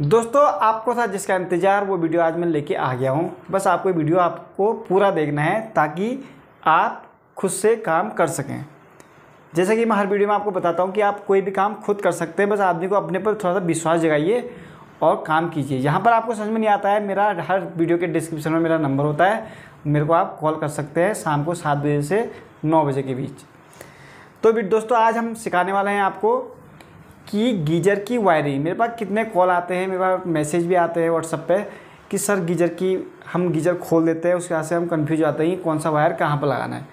दोस्तों आपको था जिसका इंतज़ार वो वीडियो आज मैं लेके आ गया हूँ बस आपको वीडियो आपको पूरा देखना है ताकि आप खुद से काम कर सकें जैसे कि मैं हर वीडियो में आपको बताता हूँ कि आप कोई भी काम खुद कर सकते हैं बस आदमी को अपने पर थोड़ा सा विश्वास जगाइए और काम कीजिए यहाँ पर आपको समझ में नहीं आता है मेरा हर वीडियो के डिस्क्रिप्शन में मेरा नंबर होता है मेरे को आप कॉल कर सकते हैं शाम को सात बजे से नौ बजे के बीच तो दोस्तों आज हम सिखाने वाले हैं आपको कि गीजर की वायरिंग मेरे पास कितने कॉल आते हैं मेरे पास मैसेज भी आते हैं व्हाट्सअप पे कि सर गीजर की हम गीजर खोल देते हैं उसके हाथ से हम कन्फ्यूज आते हैं कौन सा वायर कहाँ पर लगाना है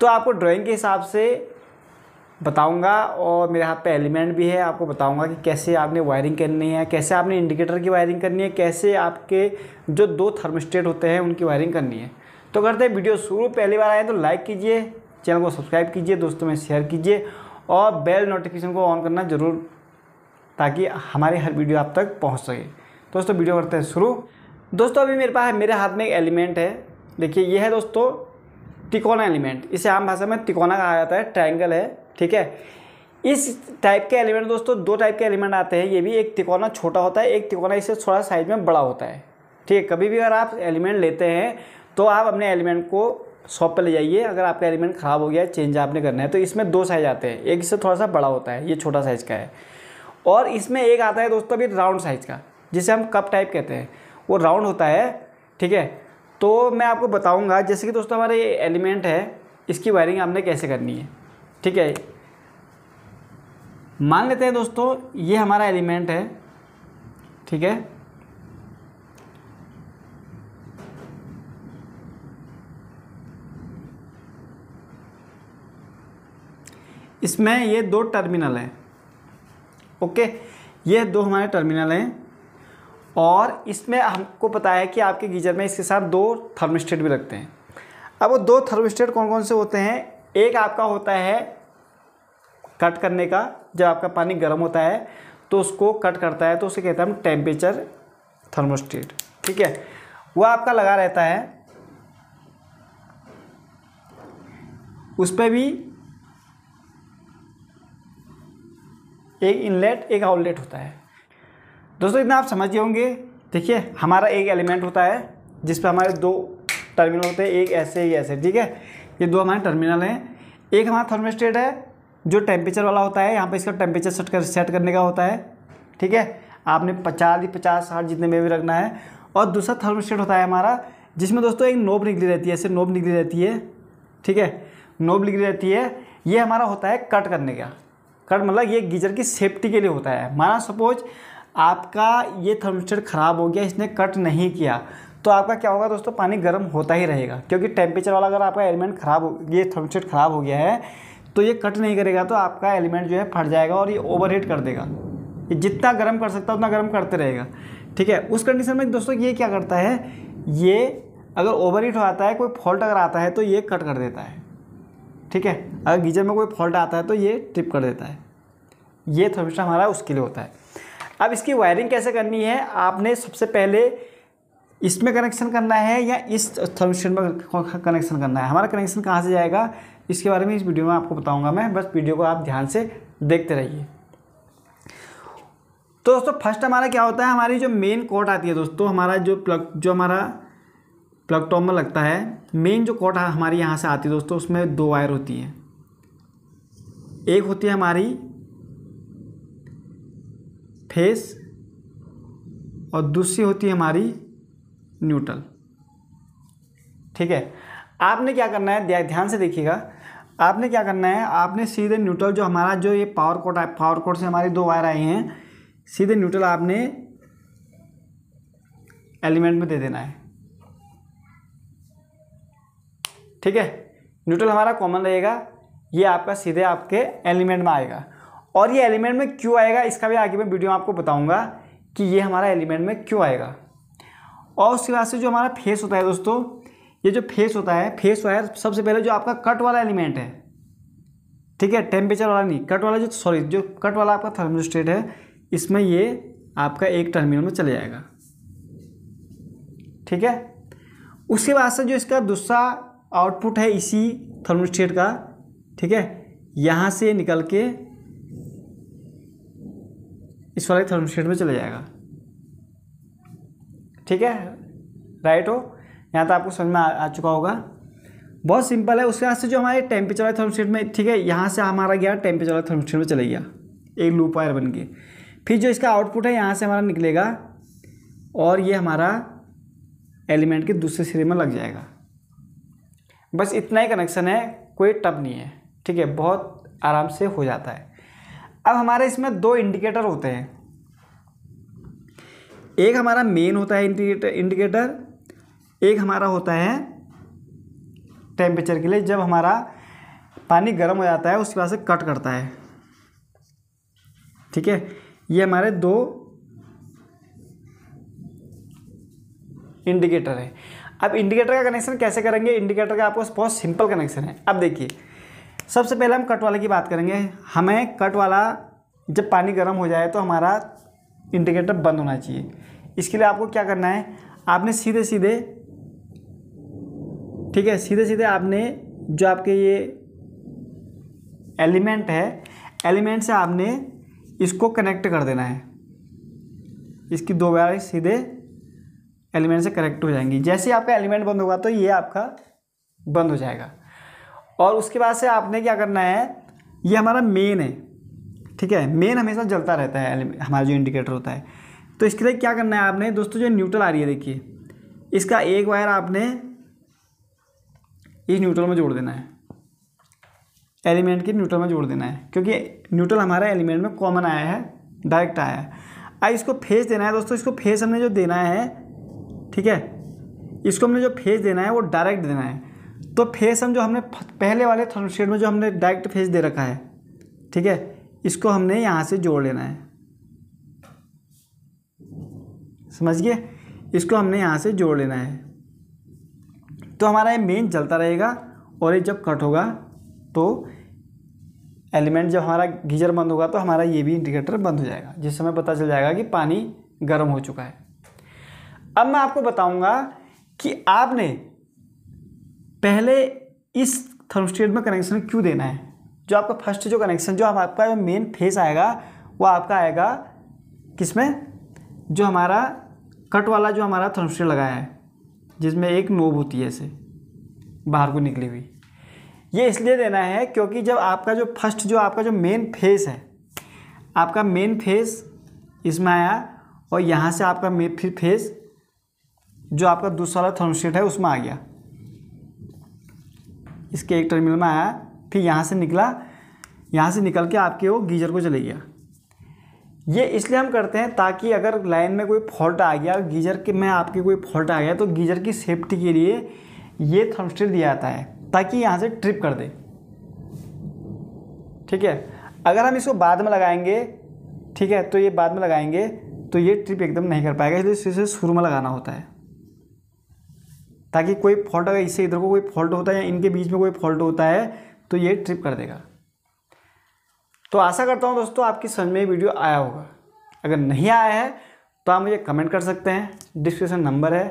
तो आपको ड्राइंग के हिसाब से बताऊंगा और मेरे हाथ पे एलिमेंट भी है आपको बताऊंगा कि कैसे आपने वायरिंग करनी है कैसे आपने इंडिकेटर की वायरिंग करनी है कैसे आपके जो दो थर्मोस्टेट होते हैं उनकी वायरिंग करनी है तो करते हैं वीडियो शुरू पहली बार आए तो लाइक कीजिए चैनल को सब्सक्राइब कीजिए दोस्तों में शेयर कीजिए और बेल नोटिफिकेशन को ऑन करना ज़रूर ताकि हमारी हर वीडियो आप तक पहुँच सके दोस्तों वीडियो करते हैं शुरू दोस्तों अभी मेरे पास मेरे हाथ में एक एलिमेंट है देखिए ये है दोस्तों तिकोना एलिमेंट इसे आम भाषा में तिकोना कहा जाता है ट्रायंगल है ठीक है इस टाइप के एलिमेंट दोस्तों दो टाइप के एलिमेंट आते हैं ये भी एक तिकोना छोटा होता है एक तिकोना इससे थोड़ा साइज में बड़ा होता है ठीक है कभी भी अगर आप एलिमेंट लेते हैं तो आप अपने एलिमेंट को शॉप पर ले जाइए अगर आपका एलिमेंट ख़राब हो गया चेंज आपने करना है तो इसमें दो साइज आते हैं एक इससे थोड़ा सा बड़ा होता है ये छोटा साइज़ का है और इसमें एक आता है दोस्तों अभी राउंड साइज़ का जिसे हम कप टाइप कहते हैं वो राउंड होता है ठीक है तो मैं आपको बताऊंगा जैसे कि दोस्तों हमारे ये एलिमेंट है इसकी वायरिंग आपने कैसे करनी है ठीक है मान लेते हैं दोस्तों ये हमारा एलिमेंट है ठीक है इसमें ये दो टर्मिनल हैं ओके ये दो हमारे टर्मिनल हैं और इसमें हमको पता है कि आपके गीजर में इसके साथ दो थर्मिस्टेट भी लगते हैं अब वो दो थर्मिस्टेट कौन कौन से होते हैं एक आपका होता है कट करने का जब आपका पानी गर्म होता है तो उसको कट करता है तो उसे कहते हैं हम टेम्परेचर थर्मोस्टेट ठीक है वह आपका लगा रहता है उस पर भी एक इनलेट एक आउटलेट होता है दोस्तों इतना आप समझ गए होंगे देखिए हमारा एक एलिमेंट होता है जिस पर हमारे दो टर्मिनल होते हैं एक ऐसे ही ऐसे ठीक है ये दो हमारे टर्मिनल हैं एक हमारा थर्मोस्टेट है जो टेम्परेचर वाला होता है यहाँ पर इसका टेम्परेचर सेट कर सेट करने का होता है ठीक है आपने पचास ही पचास साठ जितने में भी रखना है और दूसरा थर्मोस्टेट होता है हमारा जिसमें दोस्तों एक नोब निकली रहती है ऐसे नोब निकली रहती है ठीक है नोब निकली रहती है ये हमारा होता है कट करने का कट मतलब ये गीजर की सेफ्टी के लिए होता है माना सपोज आपका ये थर्मिस्टर ख़राब हो गया इसने कट नहीं किया तो आपका क्या होगा दोस्तों पानी गर्म होता ही रहेगा क्योंकि टेम्परेचर वाला अगर आपका एलिमेंट ख़राब हो ये थर्मिस्टर ख़राब हो गया है तो ये कट नहीं करेगा तो आपका एलिमेंट जो है फट जाएगा और ये ओवर कर देगा ये जितना गर्म कर सकता है उतना गर्म करते रहेगा ठीक है उस कंडीशन में दोस्तों ये क्या करता है ये अगर ओवर हीट हो आता है कोई फॉल्ट अगर आता है तो ये कट कर देता है ठीक है अगर गीजर में कोई फॉल्ट आता है तो ये ट्रिप कर देता है ये थर्मिस्टर तो हमारा उसके लिए होता है अब इसकी वायरिंग कैसे करनी है आपने सबसे पहले इसमें कनेक्शन करना है या इस थर्मिस्टर में कनेक्शन करना है हमारा कनेक्शन कहाँ से जाएगा इसके बारे में इस वीडियो में आपको बताऊँगा मैं बस वीडियो को आप ध्यान से देखते रहिए तो दोस्तों फर्स्ट हमारा क्या होता है हमारी जो मेन कोट आती है दोस्तों हमारा जो प्लग जो हमारा टॉप में लगता है मेन जो कॉट हमारी यहाँ से आती है दोस्तों उसमें दो वायर होती है एक होती है हमारी फेस और दूसरी होती है हमारी न्यूट्रल ठीक है आपने क्या करना है ध्यान से देखिएगा आपने क्या करना है आपने सीधे न्यूट्रल जो हमारा जो ये पावर कोट है पावर कोट से हमारी दो वायर आई हैं सीधे न्यूट्रल आपने एलिमेंट में दे देना है ठीक है न्यूट्रल हमारा कॉमन रहेगा ये आपका सीधे आपके एलिमेंट में आएगा और ये एलिमेंट में क्यों आएगा इसका भी आगे मैं वीडियो में आपको बताऊंगा कि ये हमारा एलिमेंट में क्यों आएगा और उसके बाद से जो हमारा फेस होता है दोस्तों ये जो फेस होता है फेस वायर सबसे पहले जो आपका कट वाला एलिमेंट है ठीक है टेम्परेचर वाला नहीं कट वाला जो सॉरी जो कट वाला आपका थर्मोस्टेट है इसमें ये आपका एक टर्मिनल में चले जाएगा ठीक है उसके बाद से जो इसका दूसरा आउटपुट है इसी थर्मोस्टेट का ठीक है यहाँ से निकल के इस वाले थर्मोस्टेट में चला जाएगा ठीक है राइट हो यहाँ तो आपको समझ में आ, आ चुका होगा बहुत सिंपल है उसके बाद से जो हमारे टेम्परेचर वाले थर्मोस्टेट में ठीक है यहाँ से हमारा गया टेम्परेचर वाले थर्मोस्टेट में चला गया एक लूप वायर बन के फिर जो इसका आउटपुट है यहाँ से हमारा निकलेगा और ये हमारा एलिमेंट के दूसरे सिरे में लग जाएगा बस इतना ही कनेक्शन है कोई टब नहीं है ठीक है बहुत आराम से हो जाता है अब हमारे इसमें दो इंडिकेटर होते हैं एक हमारा मेन होता है इंडिकेटर इंडिकेटर एक हमारा होता है टेम्परेचर के लिए जब हमारा पानी गर्म हो जाता है उसके बाद से कट करता है ठीक है ये हमारे दो इंडिकेटर है अब इंडिकेटर का कनेक्शन कैसे करेंगे इंडिकेटर का आपको बहुत सिंपल कनेक्शन है अब देखिए सबसे पहले हम कट वाले की बात करेंगे हमें कट वाला जब पानी गर्म हो जाए तो हमारा इंडिकेटर बंद होना चाहिए इसके लिए आपको क्या करना है आपने सीधे सीधे ठीक है सीधे सीधे आपने जो आपके ये एलिमेंट है एलिमेंट से आपने इसको कनेक्ट कर देना है इसकी दो बार सीधे एलिमेंट से करेक्ट हो जाएंगी जैसे आपका एलिमेंट बंद होगा तो ये आपका बंद हो जाएगा और उसके बाद से आपने क्या करना है ये हमारा मेन है ठीक है मेन हमेशा जलता रहता है हमारा जो इंडिकेटर होता है तो इसके लिए क्या करना है आपने दोस्तों जो न्यूट्रल आ रही है देखिए इसका एक वायर आपने इस न्यूट्रल में जोड़ देना है एलिमेंट के न्यूट्रल में जोड़ देना है क्योंकि न्यूट्रल हमारा एलिमेंट में कॉमन आया है डायरेक्ट आया है अब इसको फेस देना है दोस्तों इसको फेस हमने जो देना है ठीक है इसको हमने जो फेस देना है वो डायरेक्ट देना है तो फेस हम जो हमने पहले वाले थर्मोस्टेट में जो हमने डायरेक्ट फेस दे रखा है ठीक है इसको हमने यहाँ से जोड़ लेना है समझिए इसको हमने यहाँ से जोड़ लेना है तो हमारा ये मेन चलता रहेगा और ये जब कट होगा तो एलिमेंट जब हमारा गीजर बंद होगा तो हमारा ये भी इंडिकेटर बंद हो जाएगा जिससे हमें पता चल जाएगा कि पानी गर्म हो चुका है अब मैं आपको बताऊंगा कि आपने पहले इस थर्मोस्टेट में कनेक्शन क्यों देना है जो आपका फर्स्ट जो कनेक्शन जो आपका जो मेन फेस आएगा वो आपका आएगा किसमें जो हमारा कट वाला जो हमारा थर्मोस्टेट लगाया है जिसमें एक नोब होती है ऐसे बाहर को निकली हुई ये इसलिए देना है क्योंकि जब आपका जो फर्स्ट जो आपका जो मेन फेस है आपका मेन फेस इसमें आया और यहाँ से आपका फिर फेस जो आपका दूसरा वाला थर्मोस्टेट है उसमें आ गया इसके एक टर्मिनल में आया फिर यहाँ से निकला यहाँ से निकल के आपके वो गीजर को चले गया ये इसलिए हम करते हैं ताकि अगर लाइन में कोई फॉल्ट आ गया गीजर के में आपके कोई फॉल्ट आ गया तो गीजर की सेफ्टी के लिए ये थर्मस्टेट दिया जाता है ताकि यहाँ से ट्रिप कर दे ठीक है अगर हम इसको बाद में लगाएंगे ठीक है तो ये बाद में लगाएंगे तो ये ट्रिप एकदम नहीं कर पाएगा इसलिए इसे शुरू में लगाना होता है ताकि कोई फॉल्ट अगर इससे इधर को कोई फॉल्ट होता है या इनके बीच में कोई फॉल्ट होता है तो ये ट्रिप कर देगा तो आशा करता हूँ दोस्तों आपकी समझ में वीडियो आया होगा अगर नहीं आया है तो आप मुझे कमेंट कर सकते हैं डिस्क्रिप्शन नंबर है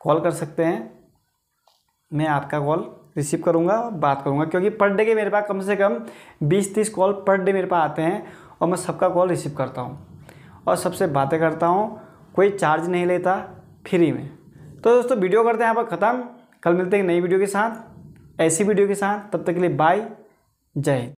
कॉल कर सकते हैं मैं आपका कॉल रिसीव करूँगा और बात करूँगा क्योंकि पर डे के मेरे पास कम से कम बीस तीस कॉल पर डे मेरे पास आते हैं और मैं सबका कॉल रिसीव करता हूँ और सबसे बातें करता हूँ कोई चार्ज नहीं लेता फ्री में तो दोस्तों वीडियो करते हैं यहाँ पर ख़त्म कल मिलते हैं नई वीडियो के साथ ऐसी वीडियो के साथ तब तक के लिए बाय जय